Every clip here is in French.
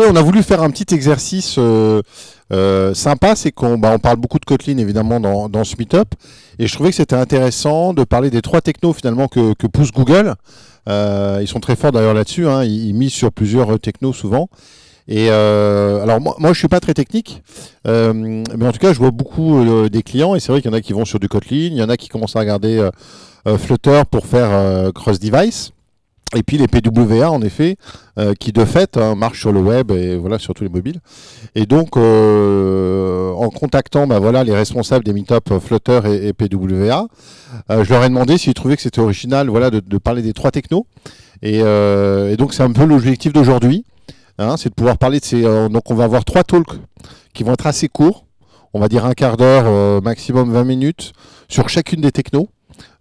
on a voulu faire un petit exercice euh, euh, sympa, c'est qu'on bah, on parle beaucoup de Kotlin évidemment dans, ce meetup et je trouvais que c'était intéressant de parler des trois technos finalement que, pousse Google. Euh, ils sont très forts d'ailleurs là-dessus, hein, ils, misent sur plusieurs technos souvent. Et alors moi, moi je suis pas très technique, mais en tout cas je vois beaucoup des clients, et c'est vrai qu'il y en a qui vont sur du Kotlin, il y en a qui commencent à regarder Flutter pour faire cross-device. Et puis les PWA, en effet, euh, qui de fait hein, marchent sur le web et voilà sur tous les mobiles. Et donc, euh, en contactant bah, voilà, les responsables des meet euh, Flutter et, PWA, je leur ai demandé s'ils trouvaient que c'était original voilà, de, parler des trois technos. Et, donc, c'est un peu l'objectif d'aujourd'hui. Hein, c'est de pouvoir parler de ces. donc, on va avoir trois talks qui vont être assez courts. On va dire un quart d'heure, maximum 20 minutes, sur chacune des technos.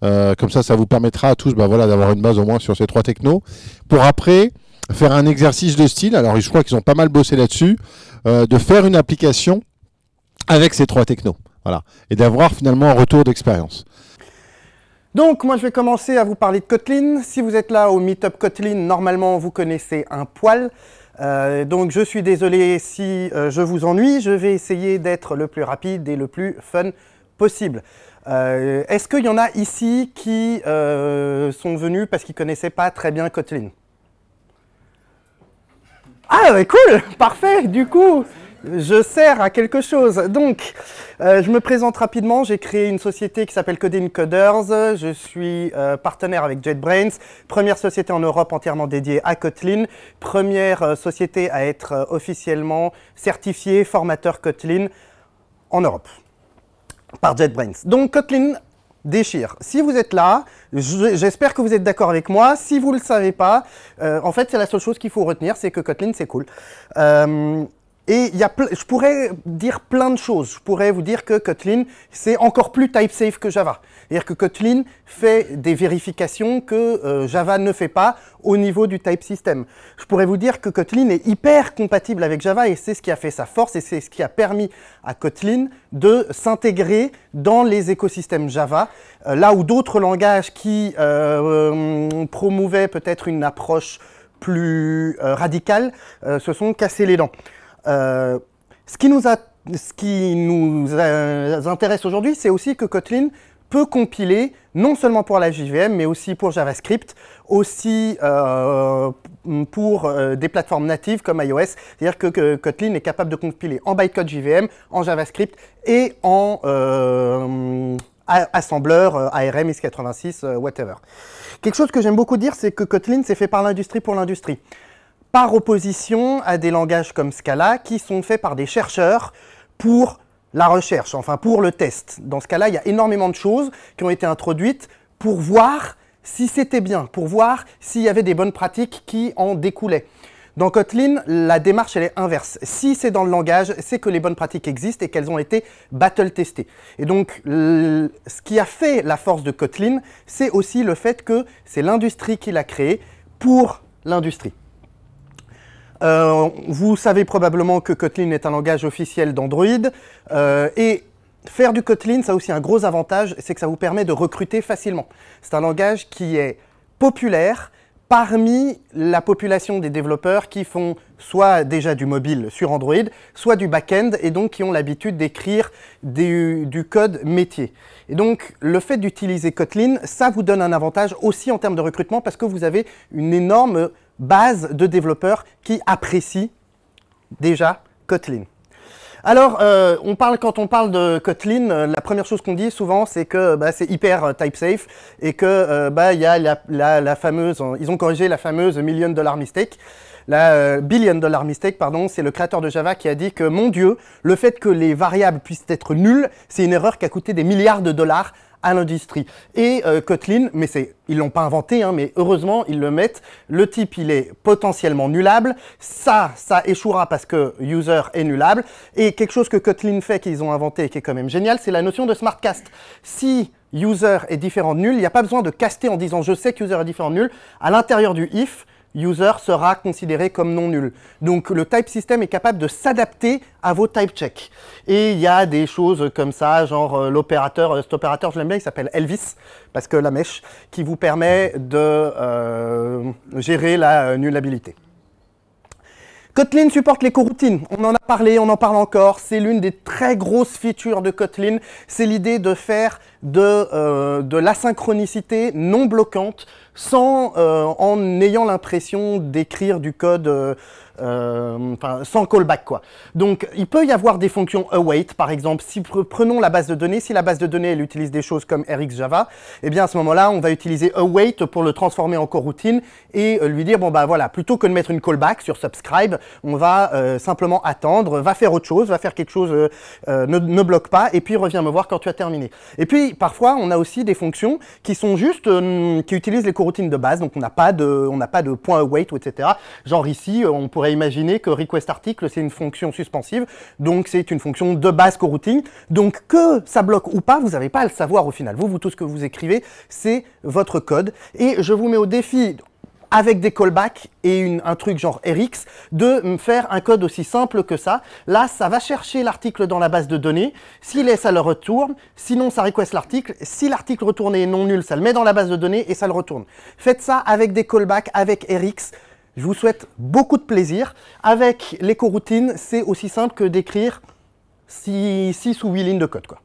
Euh, comme ça, ça vous permettra à tous bah voilà, d'avoir une base au moins sur ces trois technos. Pour après, faire un exercice de style, alors je crois qu'ils ont pas mal bossé là-dessus, euh, de faire une application avec ces trois technos. Voilà. Et d'avoir finalement un retour d'expérience. Donc, moi, je vais commencer à vous parler de Kotlin. Si vous êtes là au Meetup Kotlin, normalement, vous connaissez un poil. Euh, donc, je suis désolé si je vous ennuie. Je vais essayer d'être le plus rapide et le plus fun possible. Euh, est-ce qu'il y en a ici qui euh, sont venus parce qu'ils ne connaissaient pas très bien Kotlin Ah, ouais, bah, cool Parfait Du coup, je sers à quelque chose. Donc, euh, je me présente rapidement. J'ai créé une société qui s'appelle Coding Coders. Je suis partenaire avec JetBrains, première société en Europe entièrement dédiée à Kotlin, première société à être officiellement certifiée formateur Kotlin en Europe par JetBrains. Donc Kotlin déchire. Si vous êtes là, j'espère que vous êtes d'accord avec moi. Si vous ne le savez pas, euh, en fait, c'est la seule chose qu'il faut retenir, c'est que Kotlin, c'est cool. Euh, et il y a je pourrais dire plein de choses. Je pourrais vous dire que Kotlin, c'est encore plus type-safe que Java. C'est-à-dire que Kotlin fait des vérifications que euh, Java ne fait pas au niveau du type system. Je pourrais vous dire que Kotlin est hyper compatible avec Java et c'est ce qui a fait sa force et c'est ce qui a permis à Kotlin de s'intégrer dans les écosystèmes Java, euh, là où d'autres langages qui euh, euh promouvaient peut-être une approche plus radicale se sont cassés les dents. Euh, ce qui nous, euh, intéresse aujourd'hui, c'est aussi que Kotlin peut compiler non seulement pour la JVM, mais aussi pour JavaScript, aussi euh, pour des plateformes natives comme iOS. C'est-à-dire que, Kotlin est capable de compiler en bytecode JVM, en JavaScript et en assembleur, ARM, x86, whatever. Quelque chose que j'aime beaucoup dire, c'est que Kotlin, c'est fait par l'industrie pour l'industrie par opposition à des langages comme Scala qui sont faits par des chercheurs pour la recherche, enfin pour le test. Dans ce cas-là, il y a énormément de choses qui ont été introduites pour voir si c'était bien, pour voir s'il y avait des bonnes pratiques qui en découlaient. Dans Kotlin, la démarche elle est inverse. Si c'est dans le langage, c'est que les bonnes pratiques existent et qu'elles ont été battle testées. Et donc, ce qui a fait la force de Kotlin, c'est aussi le fait que c'est l'industrie qui l'a créé pour l'industrie. Euh, vous savez probablement que Kotlin est un langage officiel d'Android. Euh, et faire du Kotlin, ça a aussi un gros avantage, c'est que ça vous permet de recruter facilement. C'est un langage qui est populaire parmi la population des développeurs qui font soit déjà du mobile sur Android, soit du back-end, et donc qui ont l'habitude d'écrire du code métier. Et donc, le fait d'utiliser Kotlin, ça vous donne un avantage aussi en termes de recrutement, parce que vous avez une énorme base de développeurs qui apprécient déjà Kotlin. Alors, euh, on parle, quand on parle de Kotlin, euh, la première chose qu'on dit souvent, c'est que bah, c'est hyper euh, type safe et que bah, y a fameuse, ils ont corrigé la fameuse million dollar mistake. La billion dollar mistake, pardon, c'est le créateur de Java qui a dit que, mon Dieu, le fait que les variables puissent être nulles, c'est une erreur qui a coûté des milliards de dollars à l'industrie. Et euh, Kotlin, mais c'est, ils l'ont pas inventé, hein, mais heureusement ils le mettent. Le type, il est potentiellement nullable. Ça, ça échouera parce que user est nullable. Et quelque chose que Kotlin fait, qu'ils ont inventé et qui est quand même génial, c'est la notion de smartcast. Si user est différent de nul, il n'y a pas besoin de caster en disant je sais que user est différent de nul. À l'intérieur du if, user sera considéré comme non nul. Donc le type system est capable de s'adapter à vos type checks. Et il y a des choses comme ça, genre euh, l'opérateur, euh, cet opérateur, je l'aime bien, il s'appelle Elvis, parce que la mèche, qui vous permet de euh, gérer la nullabilité. Kotlin supporte les coroutines. On en a parlé, on en parle encore. C'est l'une des très grosses features de Kotlin. C'est l'idée de faire de, euh, de l'asynchronicité non bloquante sans euh, en ayant l'impression d'écrire du code euh, euh, enfin, sans callback quoi. Donc il peut y avoir des fonctions await par exemple. Si prenons la base de données, si la base de données elle utilise des choses comme RxJava, eh bien à ce moment-là on va utiliser await pour le transformer en coroutine et euh, lui dire bon bah voilà plutôt que de mettre une callback sur subscribe, on va euh, simplement attendre, va faire autre chose, va faire quelque chose, ne, bloque pas et puis reviens me voir quand tu as terminé. Et puis parfois on a aussi des fonctions qui sont juste qui utilisent les coroutines de base donc on n'a pas de on n'a pas de point await etc. Genre ici on pourrait pourrait imaginer que request article, c'est une fonction suspensive, donc c'est une fonction de base coroutine. Donc que ça bloque ou pas, vous n'avez pas à le savoir au final. Vous, vous, tout ce que vous écrivez, c'est votre code. Et je vous mets au défi avec des callbacks et un truc genre RX, de me faire un code aussi simple que ça. Là, ça va chercher l'article dans la base de données. S'il est, ça le retourne. Sinon, ça request l'article. Si l'article retourné est non nul, ça le met dans la base de données et ça le retourne. Faites ça avec des callbacks, avec RX. Je vous souhaite beaucoup de plaisir. Avec l'éco-routine, c'est aussi simple que d'écrire 6 ou 8 lignes de code. Quoi.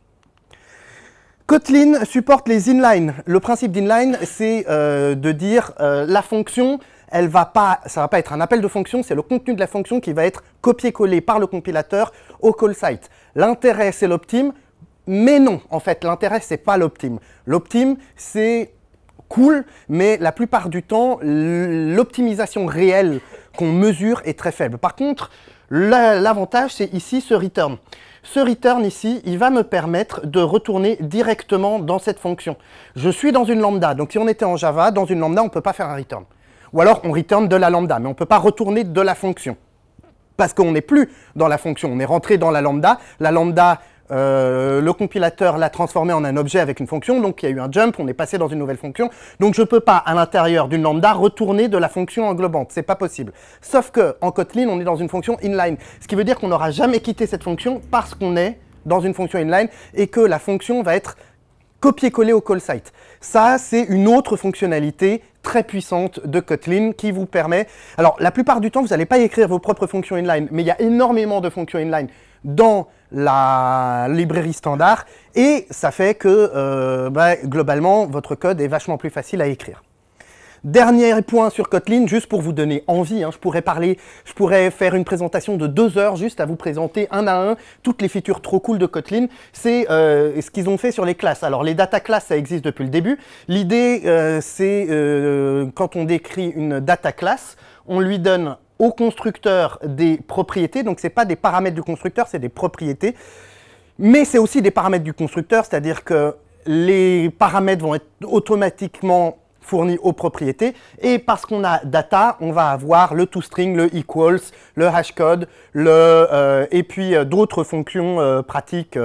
Kotlin supporte les inline. Le principe d'inline, c'est euh, de dire euh, la fonction, elle va pas, ça va pas être un appel de fonction, c'est le contenu de la fonction qui va être copié-collé par le compilateur au call site. L'intérêt, c'est l'optime, mais non, en fait, l'intérêt, c'est pas l'optime. L'optime, c'est cool, mais la plupart du temps, l'optimisation réelle qu'on mesure est très faible. Par contre, l'avantage, c'est ici ce return. Ce return ici, il va me permettre de retourner directement dans cette fonction. Je suis dans une lambda, donc si on était en Java, dans une lambda, on ne peut pas faire un return. Ou alors, on return de la lambda, mais on ne peut pas retourner de la fonction. Parce qu'on n'est plus dans la fonction, on est rentré dans la lambda. La lambda euh, le compilateur l'a transformé en un objet avec une fonction, donc il y a eu un jump, on est passé dans une nouvelle fonction. Donc je ne peux pas, à l'intérieur d'une lambda, retourner de la fonction englobante. C'est pas possible. Sauf que en Kotlin, on est dans une fonction inline, ce qui veut dire qu'on n'aura jamais quitté cette fonction parce qu'on est dans une fonction inline et que la fonction va être copier collée au call site. Ça, c'est une autre fonctionnalité très puissante de Kotlin qui vous permet... Alors, la plupart du temps, vous n'allez pas écrire vos propres fonctions inline, mais il y a énormément de fonctions inline dans la librairie standard, et ça fait que euh, bah, globalement, votre code est vachement plus facile à écrire. Dernier point sur Kotlin, juste pour vous donner envie, hein, je pourrais parler, je pourrais faire une présentation de deux heures juste à vous présenter un à un toutes les features trop cool de Kotlin. C'est euh, ce qu'ils ont fait sur les classes. Alors les data classes, ça existe depuis le début. L'idée, euh, c'est quand on décrit une data class, on lui donne au constructeur des propriétés. Donc ce n'est pas des paramètres du constructeur, c'est des propriétés. Mais c'est aussi des paramètres du constructeur, c'est-à-dire que les paramètres vont être automatiquement fournis aux propriétés. Et parce qu'on a data, on va avoir le toString, le equals, le hashcode, le, euh, et puis euh, d'autres fonctions euh, pratiques.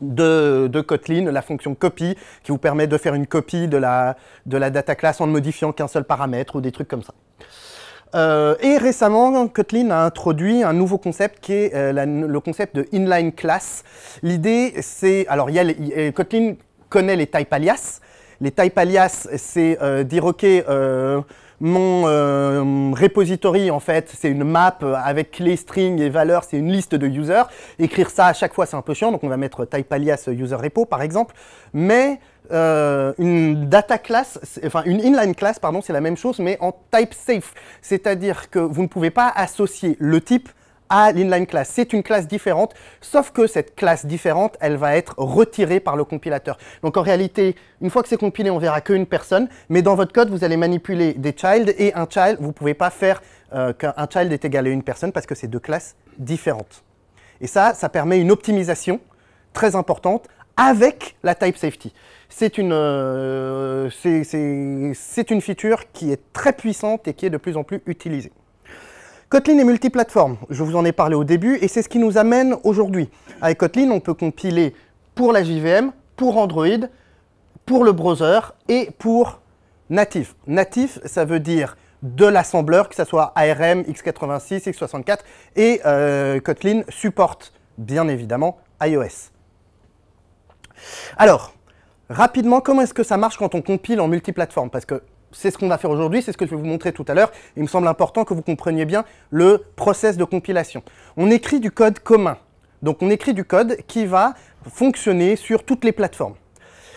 De, de, Kotlin, la fonction copy, qui vous permet de faire une copie de la, de la data class en ne modifiant qu'un seul paramètre ou des trucs comme ça. Euh, et récemment, Kotlin a introduit un nouveau concept qui est euh, le concept de inline class. L'idée, c'est... Alors, Kotlin connaît les type alias. Les type alias, c'est euh, dire, OK, euh, mon repository, en fait, c'est une map avec clé, string et valeur. c'est une liste de users. Écrire ça à chaque fois, c'est un peu chiant, donc on va mettre type alias user repo, par exemple. Mais euh, une data class, enfin une inline class, pardon, c'est la même chose, mais en type safe. C'est-à-dire que vous ne pouvez pas associer le type à l'inline class. C'est une classe différente, sauf que cette classe différente, elle va être retirée par le compilateur. Donc en réalité, une fois que c'est compilé, on verra qu'une personne, mais dans votre code, vous allez manipuler des child et un child, vous ne pouvez pas faire euh, qu'un child est égal à une personne parce que c'est deux classes différentes. Et ça, ça permet une optimisation très importante avec la type safety. C'est une, euh, c'est une feature qui est très puissante et qui est de plus en plus utilisée. Kotlin est multiplateforme, je vous en ai parlé au début, et c'est ce qui nous amène aujourd'hui. Avec Kotlin, on peut compiler pour la JVM, pour Android, pour le browser et pour natif. Natif, ça veut dire de l'assembleur, que ce soit ARM, x86, x64, et euh, Kotlin supporte bien évidemment iOS. Alors, rapidement, comment est-ce que ça marche quand on compile en multiplateforme Parce que c'est ce qu'on va faire aujourd'hui, c'est ce que je vais vous montrer tout à l'heure. Il me semble important que vous compreniez bien le process de compilation. On écrit du code commun. Donc on écrit du code qui va fonctionner sur toutes les plateformes.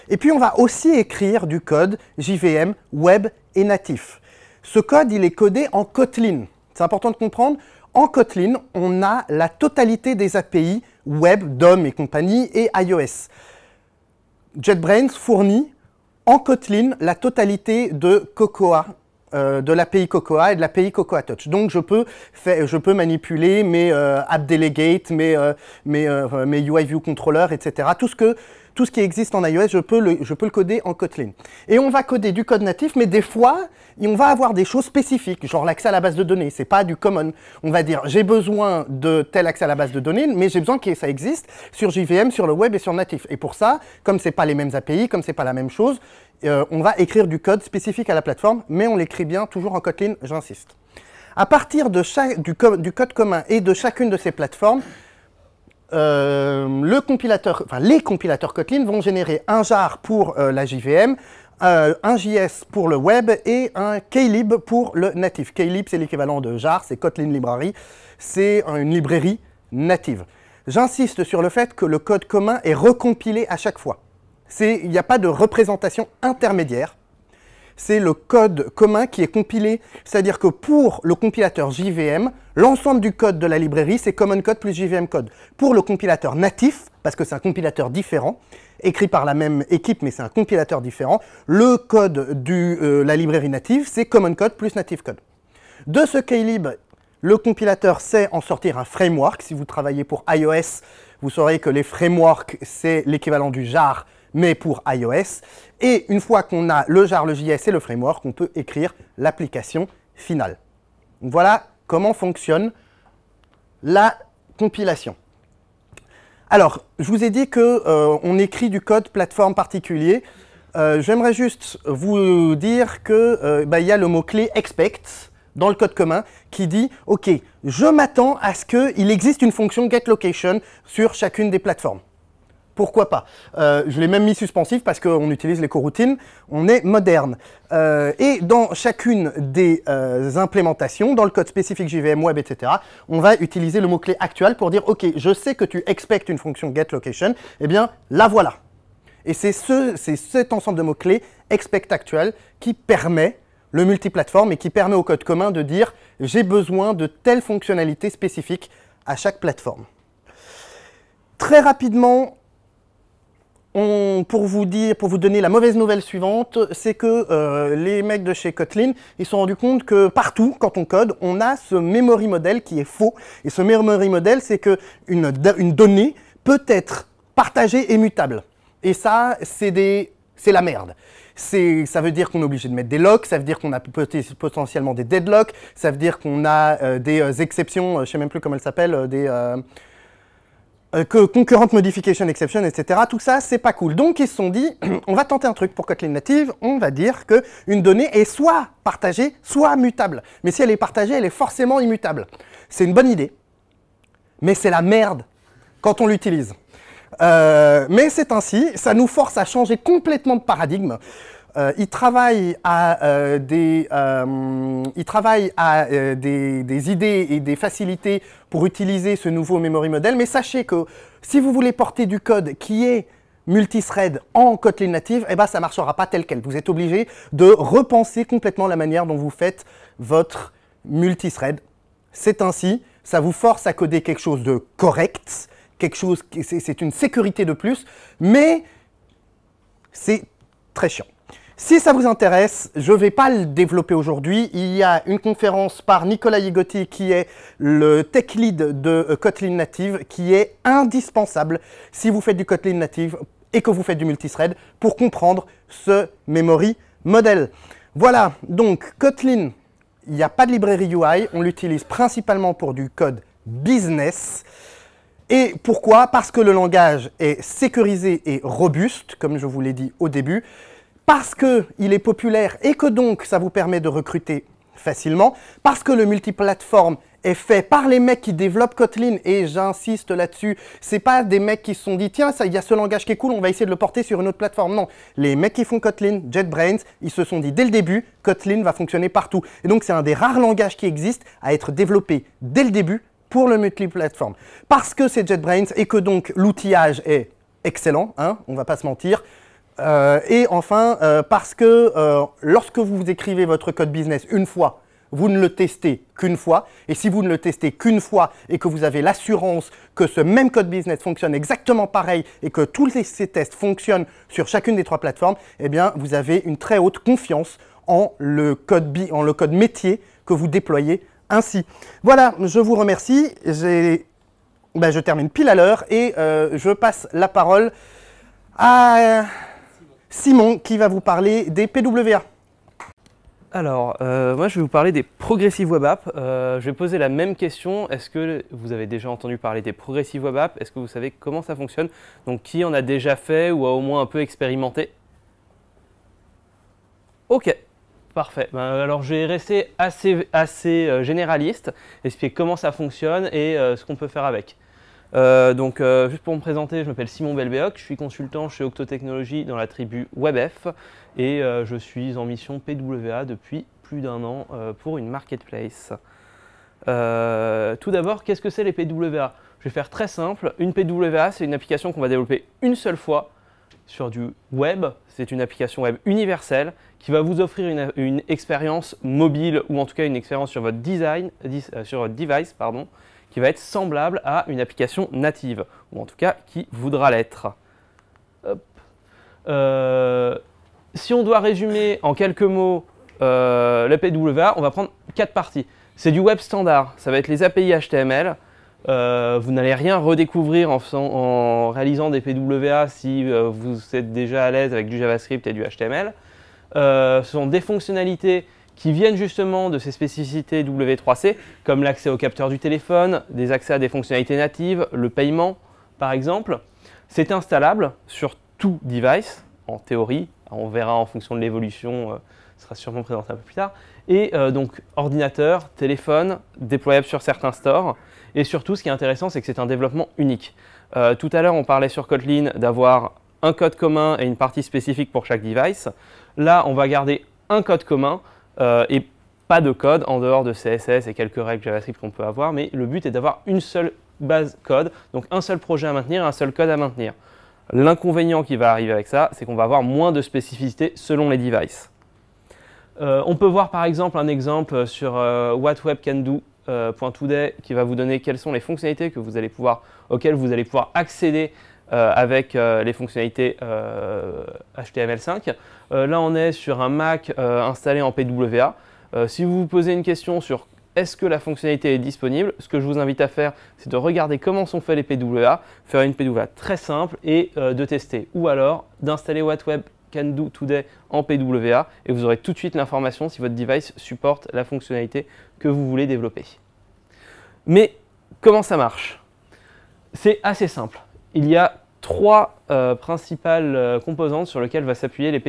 Et puis on va aussi écrire du code JVM, web et natif. Ce code, il est codé en Kotlin. C'est important de comprendre. En Kotlin, on a la totalité des API web, DOM et compagnie et iOS. JetBrains fournit en Kotlin la totalité de Cocoa, euh, de l'API Cocoa et de l'API Cocoa Touch. Donc je peux, je peux manipuler mes euh, app delegate, mes, euh, mes, euh, mes UI view controller, etc. Tout ce que tout ce qui existe en iOS, je peux, le, coder en Kotlin. Et on va coder du code natif, mais des fois, on va avoir des choses spécifiques, genre l'accès à la base de données, c'est pas du common. On va dire, j'ai besoin de tel accès à la base de données, mais j'ai besoin que ça existe sur JVM, sur le web et sur natif. Et pour ça, comme c'est pas les mêmes API, comme c'est pas la même chose, euh, on va écrire du code spécifique à la plateforme, mais on l'écrit bien, toujours en Kotlin, j'insiste. À partir de du code commun et de chacune de ces plateformes, euh, le compilateur, enfin, les compilateurs Kotlin vont générer un jar pour euh, la JVM, euh, un JS pour le web et un Klib pour le natif. Klib, c'est l'équivalent de JAR, c'est Kotlin Library, c'est une librairie native. J'insiste sur le fait que le code commun est recompilé à chaque fois. Il n'y a pas de représentation intermédiaire c'est le code commun qui est compilé. C'est-à-dire que pour le compilateur JVM, l'ensemble du code de la librairie, c'est Common Code plus JVM Code. Pour le compilateur natif, parce que c'est un compilateur différent, écrit par la même équipe, mais c'est un compilateur différent, le code de euh, la librairie native, c'est Common Code plus Native Code. De ce KLib, le compilateur sait en sortir un framework. Si vous travaillez pour iOS, vous saurez que les frameworks, c'est l'équivalent du jar mais pour iOS. Et une fois qu'on a le jar, le JS et le framework, on peut écrire l'application finale. Voilà comment fonctionne la compilation. Alors, je vous ai dit qu'on euh, écrit du code plateforme particulier. Euh, j'aimerais juste vous dire qu'il euh, bah, y a le mot-clé expect dans le code commun qui dit « Ok, je m'attends à ce qu'il existe une fonction getLocation sur chacune des plateformes. » pourquoi pas euh, Je l'ai même mis suspensif parce qu'on utilise les coroutines, on est moderne. Euh, et dans chacune des euh, implémentations, dans le code spécifique JVM Web, etc., on va utiliser le mot-clé actuel pour dire « Ok, je sais que tu expectes une fonction getLocation, eh bien, la voilà !» Et c'est ce, cet ensemble de mots-clés « expect actuel qui permet le multiplateforme et qui permet au code commun de dire « J'ai besoin de telle fonctionnalité spécifique à chaque plateforme ». Très rapidement, pour vous dire, pour vous donner la mauvaise nouvelle suivante, c'est que euh, les mecs de chez Kotlin, ils se sont rendus compte que partout, quand on code, on a ce memory model qui est faux. Et ce memory model, c'est que donnée peut être partagée et mutable. Et ça, c'est des c'est la merde. Ça veut dire qu'on est obligé de mettre des locks, ça veut dire qu'on a potentiellement des deadlocks, ça veut dire qu'on a euh, des euh, exceptions, je ne sais même plus comment elles s'appellent, des, euh, que concurrent modification exception, etc. Tout ça, c'est pas cool. Donc ils se sont dit, on va tenter un truc pour Kotlin native. On va dire que donnée est soit partagée, soit mutable. Mais si elle est partagée, elle est forcément immutable. C'est une bonne idée, mais c'est la merde quand on l'utilise. Euh, mais c'est ainsi, ça nous force à changer complètement de paradigme. Euh, ils travaillent à, des, ils travaillent à des, idées et des facilités pour utiliser ce nouveau memory model. Mais sachez que si vous voulez porter du code qui est multithread en Kotlin native, eh ben, ça marchera pas tel quel. Vous êtes obligé de repenser complètement la manière dont vous faites votre multithread. C'est ainsi, ça vous force à coder quelque chose de correct, quelque chose, qui c'est une sécurité de plus, mais c'est très chiant. Si ça vous intéresse, je ne vais pas le développer aujourd'hui. Il y a une conférence par Nicolas Yigoti qui est le tech lead de euh, Kotlin Native qui est indispensable si vous faites du Kotlin Native et que vous faites du multithread pour comprendre ce memory model. Voilà, donc Kotlin, il n'y a pas de librairie UI, on l'utilise principalement pour du code business. Et pourquoi Parce que le langage est sécurisé et robuste, comme je vous l'ai dit au début parce qu'il est populaire et que donc ça vous permet de recruter facilement, parce que le multiplateforme est fait par les mecs qui développent Kotlin et j'insiste là-dessus, ce n'est pas des mecs qui se sont dit tiens, il y a ce langage qui est cool, on va essayer de le porter sur une autre plateforme. Non, les mecs qui font Kotlin, JetBrains, ils se sont dit dès le début, Kotlin va fonctionner partout. Et donc c'est un des rares langages qui existent à être développé dès le début pour le multiplateforme. Parce que c'est JetBrains et que donc l'outillage est excellent, on hein, on va pas se mentir, euh, et enfin, euh, parce que euh, lorsque vous écrivez votre code business une fois, vous ne le testez qu'une fois. Et si vous ne le testez qu'une fois et que vous avez l'assurance que ce même code business fonctionne exactement pareil et que tous ces tests fonctionnent sur chacune des trois plateformes, eh bien, vous avez une très haute confiance en le code, en le code métier que vous déployez ainsi. Voilà, je vous remercie. Ben, je termine pile à l'heure et je passe la parole à... Simon qui va vous parler des PWA. Alors, euh, moi je vais vous parler des Progressive Web Apps. Euh, je vais poser la même question. Est-ce que vous avez déjà entendu parler des Progressive Web Apps Est-ce que vous savez comment ça fonctionne Donc, qui en a déjà fait ou a au moins un peu expérimenté Ok, parfait. Ben, alors, je vais rester assez, assez euh, généraliste, expliquer comment ça fonctionne et ce qu'on peut faire avec. Euh, donc, euh, juste pour me présenter, je m'appelle Simon Belbéoc, je suis consultant chez Octotechnologie dans la tribu WebF et euh, je suis en mission PWA depuis plus d'un an pour une marketplace. tout d'abord, qu'est-ce que c'est les PWA Je vais faire très simple. Une PWA, c'est une application qu'on va développer une seule fois sur du web. C'est une application web universelle qui va vous offrir une, une expérience mobile ou en tout cas une expérience sur votre design, sur votre device, pardon, qui va être semblable à une application native, ou en tout cas qui voudra l'être. Euh, si on doit résumer en quelques mots euh, le PWA, on va prendre quatre parties. C'est du web standard, ça va être les API HTML. Euh, vous n'allez rien redécouvrir en, réalisant des PWA si vous êtes déjà à l'aise avec du JavaScript et du HTML. ce sont des fonctionnalités qui viennent justement de ces spécificités W3C, comme l'accès au capteur du téléphone, des accès à des fonctionnalités natives, le paiement par exemple. C'est installable sur tout device, en théorie, on verra en fonction de l'évolution, euh, ce sera sûrement présenté un peu plus tard. Et euh, donc ordinateur, téléphone, déployable sur certains stores. Et surtout, ce qui est intéressant, c'est que c'est un développement unique. Euh, tout à l'heure, on parlait sur Kotlin d'avoir un code commun et une partie spécifique pour chaque device. Là, on va garder un code commun, euh, et pas de code en dehors de CSS et quelques règles JavaScript qu'on peut avoir, mais le but est d'avoir une seule base code, donc un seul projet à maintenir, un seul code à maintenir. L'inconvénient qui va arriver avec ça, c'est qu'on va avoir moins de spécificités selon les devices. Euh, on peut voir par exemple un exemple sur euh, whatwebcando.today euh, qui va vous donner quelles sont les fonctionnalités que vous allez pouvoir, auxquelles vous allez pouvoir accéder euh, avec euh, les fonctionnalités HTML5. Euh, là, on est sur un Mac installé en PWA. si vous vous posez une question sur est-ce que la fonctionnalité est disponible Ce que je vous invite à faire, c'est de regarder comment sont faits les PWA, faire une PWA très simple et de tester. Ou alors d'installer WhatWeb Can Do Today en PWA et vous aurez tout de suite l'information si votre device supporte la fonctionnalité que vous voulez développer. Mais comment ça marche C'est assez simple il y a trois euh, principales euh, composantes sur lesquelles va s'appuyer les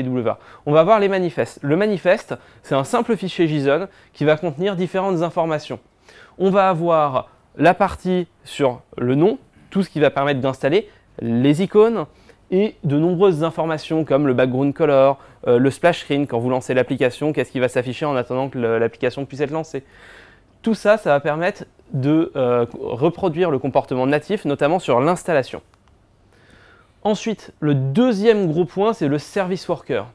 On va voir les manifestes. Le manifeste, c'est un simple fichier JSON qui va contenir différentes informations. On va avoir la partie sur le nom, tout ce qui va permettre d'installer les icônes et de nombreuses informations comme le background color, euh, le splash screen quand vous lancez l'application, qu'est-ce qui va s'afficher en attendant que l'application puisse être lancée. Tout ça, ça va permettre de euh, reproduire le comportement natif, notamment sur l'installation. Ensuite, le deuxième gros point, c'est le service worker.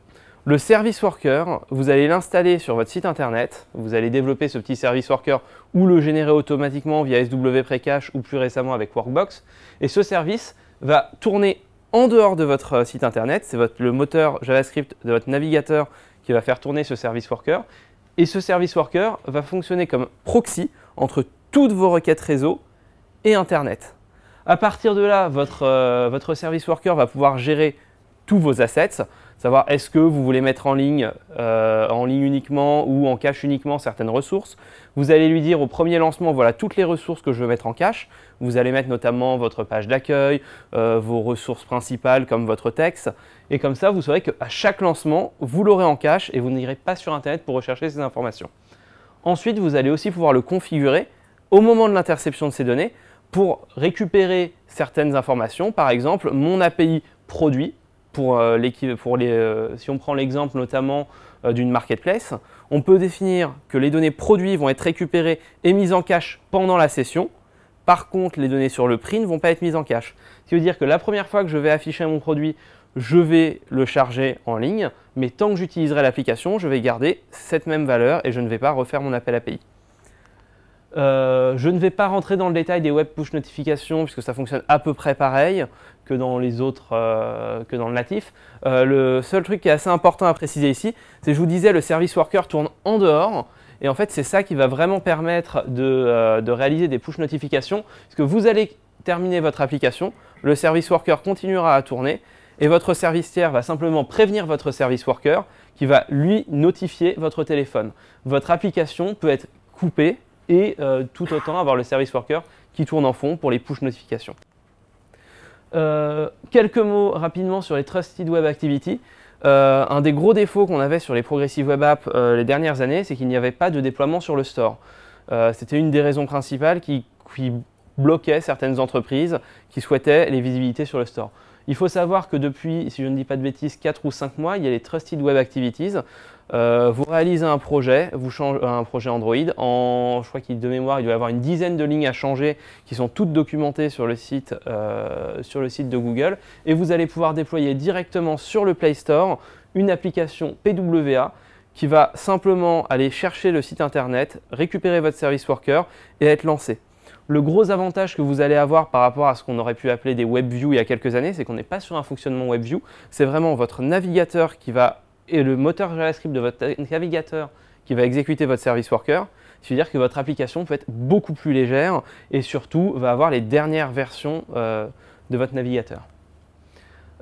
Le service worker, vous allez l'installer sur votre site internet, vous allez développer ce petit service worker ou le générer automatiquement via SW Precache ou plus récemment avec Workbox. Et ce service va tourner en dehors de votre euh, site internet, c'est le moteur JavaScript de votre navigateur qui va faire tourner ce service worker et ce service worker va fonctionner comme proxy entre toutes vos requêtes réseau et Internet. À partir de là, votre, euh, votre service worker va pouvoir gérer tous vos assets, savoir est-ce que vous voulez mettre en ligne, euh, en ligne uniquement ou en cache uniquement certaines ressources. Vous allez lui dire au premier lancement, voilà toutes les ressources que je veux mettre en cache. Vous allez mettre notamment votre page d'accueil, euh, vos ressources principales comme votre texte. Et comme ça, vous saurez qu'à chaque lancement, vous l'aurez en cache et vous n'irez pas sur Internet pour rechercher ces informations. Ensuite, vous allez aussi pouvoir le configurer au moment de l'interception de ces données pour récupérer certaines informations, par exemple mon API produit, euh, euh, si on prend l'exemple notamment euh, d'une marketplace, on peut définir que les données produits vont être récupérées et mises en cache pendant la session. Par contre, les données sur le prix ne vont pas être mises en cache. Ce qui veut dire que la première fois que je vais afficher mon produit, je vais le charger en ligne, mais tant que j'utiliserai l'application, je vais garder cette même valeur et je ne vais pas refaire mon appel API. Euh, je ne vais pas rentrer dans le détail des web push notifications puisque ça fonctionne à peu près pareil que dans les autres, euh, que dans le natif. Euh, le seul truc qui est assez important à préciser ici, c'est que je vous disais le service worker tourne en dehors. Et en fait, c'est ça qui va vraiment permettre de, de réaliser des push notifications, puisque vous allez terminer votre application, le service worker continuera à tourner, et votre service tiers va simplement prévenir votre service worker, qui va lui notifier votre téléphone. Votre application peut être coupée, et euh, tout autant avoir le service worker qui tourne en fond pour les push notifications. Euh, quelques mots rapidement sur les Trusted Web Activity. Euh, un des gros défauts qu'on avait sur les Progressive Web Apps les dernières années, c'est qu'il n'y avait pas de déploiement sur le store. C'était une des raisons principales qui, qui bloquait certaines entreprises qui souhaitaient les visibilités sur le store. Il faut savoir que depuis, si je ne dis pas de bêtises, 4 ou 5 mois, il y a les Trusted Web Activities. Euh, vous réalisez un projet, vous changez euh, un projet Android. En, je crois qu'il de mémoire, il doit y avoir une dizaine de lignes à changer qui sont toutes documentées sur le site, euh, sur le site de Google. Et vous allez pouvoir déployer directement sur le Play Store une application PWA qui va simplement aller chercher le site internet, récupérer votre service worker et être lancé. Le gros avantage que vous allez avoir par rapport à ce qu'on aurait pu appeler des WebView il y a quelques années, c'est qu'on n'est pas sur un fonctionnement WebView, c'est vraiment votre navigateur qui va et le moteur JavaScript de votre navigateur qui va exécuter votre service worker, c'est-à-dire que votre application peut être beaucoup plus légère et surtout va avoir les dernières versions euh, de votre navigateur.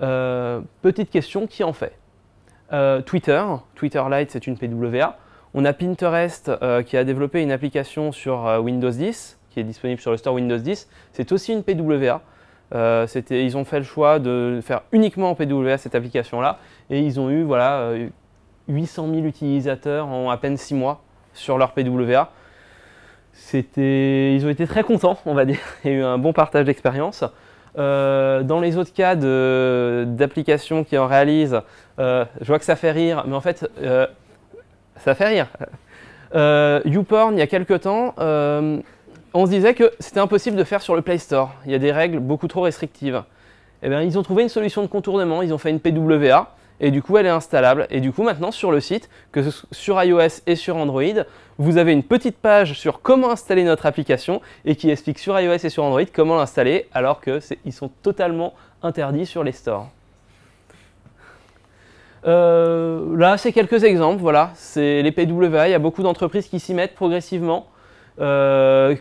Euh, petite question, qui en fait euh, Twitter, Twitter Lite, c'est une PWA. On a Pinterest qui a développé une application sur Windows 10, qui est disponible sur le store Windows 10. C'est aussi une PWA. Euh, ils ont fait le choix de faire uniquement en PWA cette application-là et ils ont eu voilà, 800 euh, 000 utilisateurs en à peine 6 mois sur leur PWA. Ils ont été très contents, on va dire. et eu un bon partage d'expérience. Euh, dans les autres cas d'applications qui en réalisent, je vois que ça fait rire, mais en fait, ça fait rire. YouPorn, il y a quelques temps, on se disait que c'était impossible de faire sur le Play Store. Il y a des règles beaucoup trop restrictives. Eh bien, ils ont trouvé une solution de contournement, ils ont fait une PWA, et du coup, elle est installable. Et du coup, maintenant, sur le site, que sur iOS et sur Android, vous avez une petite page sur comment installer notre application et qui explique sur iOS et sur Android comment l'installer, alors qu'ils sont totalement interdits sur les stores. Euh, là, c'est quelques exemples, voilà. C'est les PWA, il y a beaucoup d'entreprises qui s'y mettent progressivement. Euh,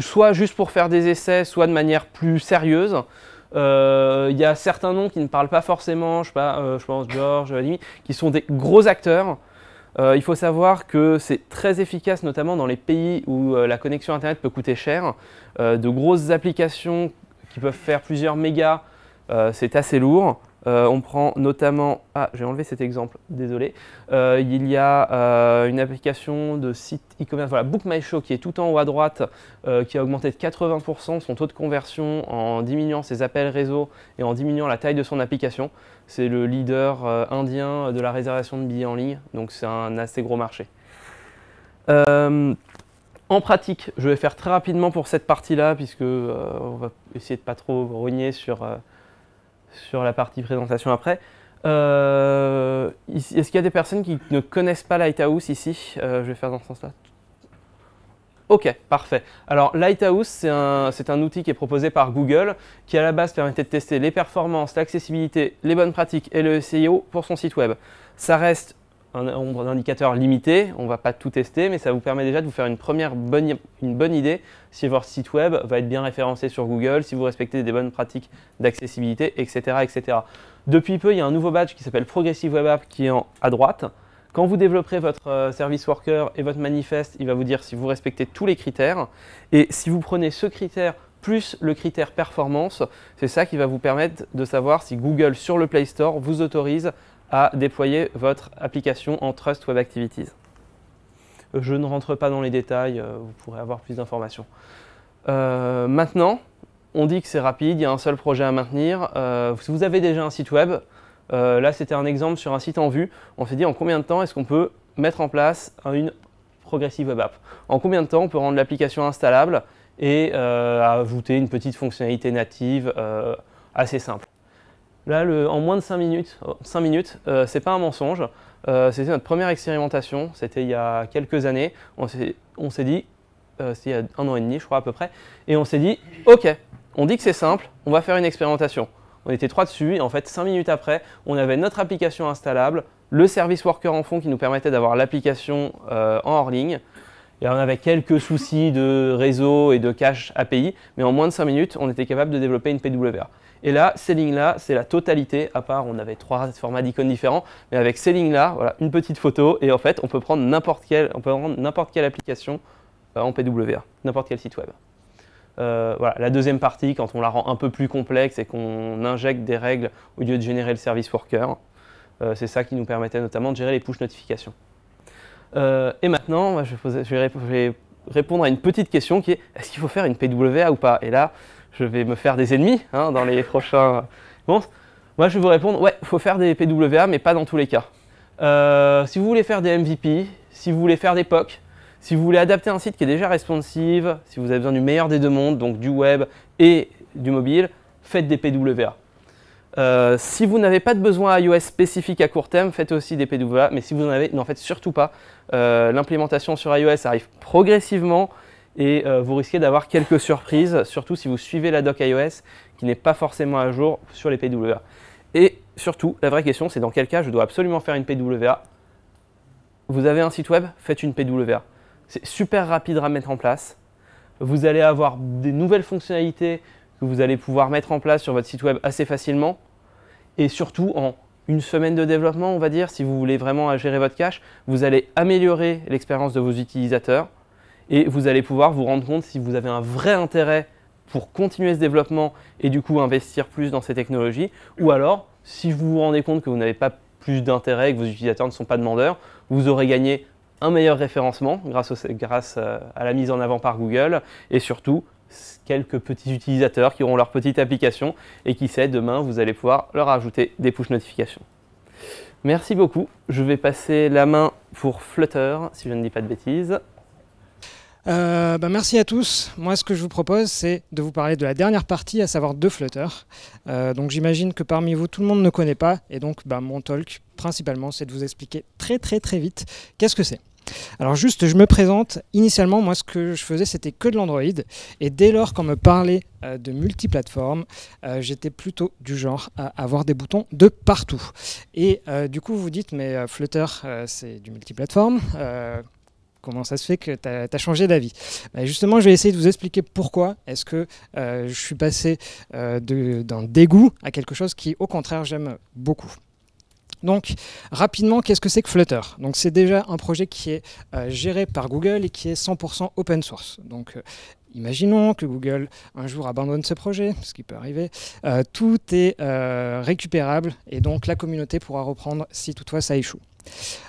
soit juste pour faire des essais, soit de manière plus sérieuse. Il euh, y a certains noms qui ne parlent pas forcément, je, pas, euh, je pense George, qui sont des gros acteurs. Euh, il faut savoir que c'est très efficace, notamment dans les pays où la connexion Internet peut coûter cher. de grosses applications qui peuvent faire plusieurs mégas, c'est assez lourd. Euh, on prend notamment, ah j'ai enlevé cet exemple, désolé, euh, il y a euh, une application de site e-commerce, voilà BookMyShow qui est tout en haut à droite, qui a augmenté de 80% son taux de conversion en diminuant ses appels réseau et en diminuant la taille de son application. C'est le leader indien de la réservation de billets en ligne, donc c'est un assez gros marché. En pratique, je vais faire très rapidement pour cette partie-là, puisque on va essayer de ne pas trop rogner sur, sur la partie présentation après. Euh, est-ce qu'il y a des personnes qui ne connaissent pas Lighthouse ici euh, Je vais faire dans ce sens-là. Ok, parfait. Alors Lighthouse, c'est un, un, outil qui est proposé par Google, qui à la base permettait de tester les performances, l'accessibilité, les bonnes pratiques et le SEO pour son site web. Ça reste nombre d'indicateurs limité, on ne va pas tout tester, mais ça vous permet déjà de vous faire une première bonne, bonne idée si votre site web va être bien référencé sur Google, si vous respectez des bonnes pratiques d'accessibilité, etc., etc. Depuis peu, il y a un nouveau badge qui s'appelle Progressive Web App qui est à droite. Quand vous développerez votre euh, service worker et votre manifeste, il va vous dire si vous respectez tous les critères. Et si vous prenez ce critère plus le critère performance, c'est ça qui va vous permettre de savoir si Google sur le Play Store vous autorise à déployer votre application en Trust Web Activities. Je ne rentre pas dans les détails, euh, vous pourrez avoir plus d'informations. Euh, maintenant, on dit que c'est rapide, il y a un seul projet à maintenir. si euh, vous avez déjà un site web, là c'était un exemple sur un site en vue, on s'est dit en combien de temps est-ce qu'on peut mettre en place une progressive web app En combien de temps on peut rendre l'application installable et ajouter une petite fonctionnalité native assez simple Là, en moins de 5 minutes, oh, minutes, euh, c'est pas un mensonge. Euh, c'était notre première expérimentation, c'était il y a quelques années. On s'est dit, euh, c'était il y a un an et demi, je crois à peu près, et on s'est dit, ok, on dit que c'est simple, on va faire une expérimentation. On était trois dessus, et en fait, 5 minutes après, on avait notre application installable, le service worker en fond qui nous permettait d'avoir l'application en hors ligne, et on avait quelques soucis de réseau et de cache API, mais en moins de 5 minutes, on était capable de développer une PWA. Et là, ces lignes-là, c'est la totalité, à part on avait trois formats d'icônes différents, mais avec ces lignes-là, une petite photo, et en fait, on peut prendre n'importe quelle, n'importe quelle application euh, en PWA, n'importe quel site web. Euh, voilà, la deuxième partie, quand on la rend un peu plus complexe et qu'on injecte des règles au lieu de générer le service worker, euh, c'est ça qui nous permettait notamment de gérer les push notifications. Euh, et maintenant, je, vais répondre à une petite question qui est est-ce qu'il faut faire une PWA ou pas Et là, je vais me faire des ennemis hein, dans les prochains. Bon, moi, je vais vous répondre ouais, il faut faire des PWA, mais pas dans tous les cas. Euh, si vous voulez faire des MVP, si vous voulez faire des POC, si vous voulez adapter un site qui est déjà responsive, si vous avez besoin du meilleur des deux mondes, donc du web et du mobile, faites des PWA. Euh, si vous n'avez pas de besoin iOS spécifique à court terme, faites aussi des PWA, mais si vous en avez, n'en faites surtout pas. Euh, l'implémentation sur iOS arrive progressivement et euh, vous risquez d'avoir quelques surprises, surtout si vous suivez la doc iOS qui n'est pas forcément à jour sur les PWA. Et surtout, la vraie question, c'est dans quel cas je dois absolument faire une PWA. Vous avez un site web, faites une PWA. C'est super rapide à mettre en place. Vous allez avoir des nouvelles fonctionnalités que vous allez pouvoir mettre en place sur votre site web assez facilement. Et surtout, en une semaine de développement, on va dire, si vous voulez vraiment gérer votre cache, vous allez améliorer l'expérience de vos utilisateurs et vous allez pouvoir vous rendre compte si vous avez un vrai intérêt pour continuer ce développement et du coup investir plus dans ces technologies, ou alors si vous vous rendez compte que vous n'avez pas plus d'intérêt, que vos utilisateurs ne sont pas demandeurs, vous aurez gagné un meilleur référencement grâce, grâce euh, à la mise en avant par Google et surtout quelques petits utilisateurs qui auront leur petite application et qui sait, demain, vous allez pouvoir leur ajouter des push notifications. Merci beaucoup. Je vais passer la main pour Flutter, si je ne dis pas de bêtises. Euh, bah, merci à tous. Moi, ce que je vous propose, c'est de vous parler de la dernière partie, à savoir de Flutter. Euh, donc, j'imagine que parmi vous, tout le monde ne connaît pas. Et donc, bah, mon talk, principalement, c'est de vous expliquer très, très, très vite qu'est-ce que c'est. Alors juste, je me présente. Initialement, moi, ce que je faisais, c'était que de l'Android. Et dès lors qu'on me parlait euh, de multiplateforme, euh, j'étais plutôt du genre à avoir des boutons de partout. Et euh, du coup, vous dites, mais Flutter, c'est du multiplateforme. Comment ça se fait que tu as, changé d'avis bah, Justement, je vais essayer de vous expliquer pourquoi est-ce que je suis passé d'un dégoût à quelque chose qui, au contraire, j'aime beaucoup. Donc, rapidement, qu'est-ce que c'est que Flutter Donc, c'est déjà un projet qui est euh, géré par Google et qui est 100% open source. Donc, euh, imaginons que Google un jour abandonne ce projet, ce qui peut arriver. Euh, tout est récupérable et donc la communauté pourra reprendre si toutefois ça échoue.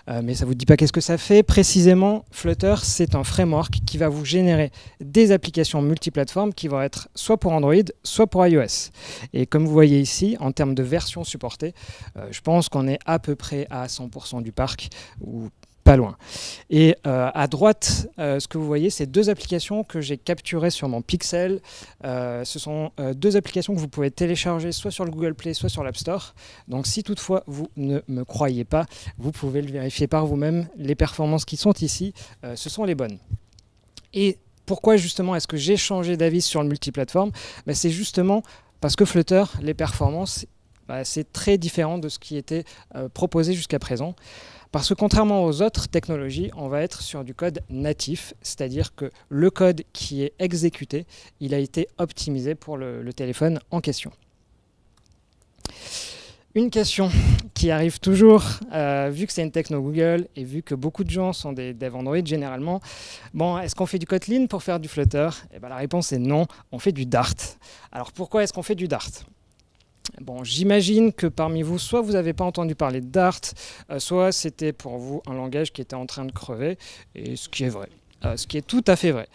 Euh, mais ça ne vous dit pas qu'est-ce que ça fait. Précisément, Flutter, c'est un framework qui va vous générer des applications multiplateformes qui vont être soit pour Android, soit pour iOS. Et comme vous voyez ici, en termes de versions supportées, euh, je pense qu'on est à peu près à 100% du parc, ou pas loin. Et euh, à droite, euh, ce que vous voyez, c'est deux applications que j'ai capturées sur mon Pixel. Euh, ce sont deux applications que vous pouvez télécharger soit sur le Google Play, soit sur l'App Store. Donc si toutefois vous ne me croyez pas, vous pouvez le vérifier par vous-même. Les performances qui sont ici, ce sont les bonnes. Et pourquoi justement est-ce que j'ai changé d'avis sur le multiplateforme mais ben, C'est justement parce que Flutter, les performances, ben, c'est très différent de ce qui était proposé jusqu'à présent. Parce que contrairement aux autres technologies, on va être sur du code natif, c'est-à-dire que le code qui est exécuté, il a été optimisé pour le, téléphone en question. Une question qui arrive toujours, euh, vu que c'est une techno Google et vu que beaucoup de gens sont des devs Android généralement, bon, est-ce qu'on fait du Kotlin pour faire du Flutter eh ben, La réponse est non, on fait du Dart. Alors pourquoi est-ce qu'on fait du Dart Bon, j'imagine que parmi vous, soit vous n'avez pas entendu parler de Dart, euh, soit c'était pour vous un langage qui était en train de crever, et ce qui est vrai, euh, ce qui est tout à fait vrai.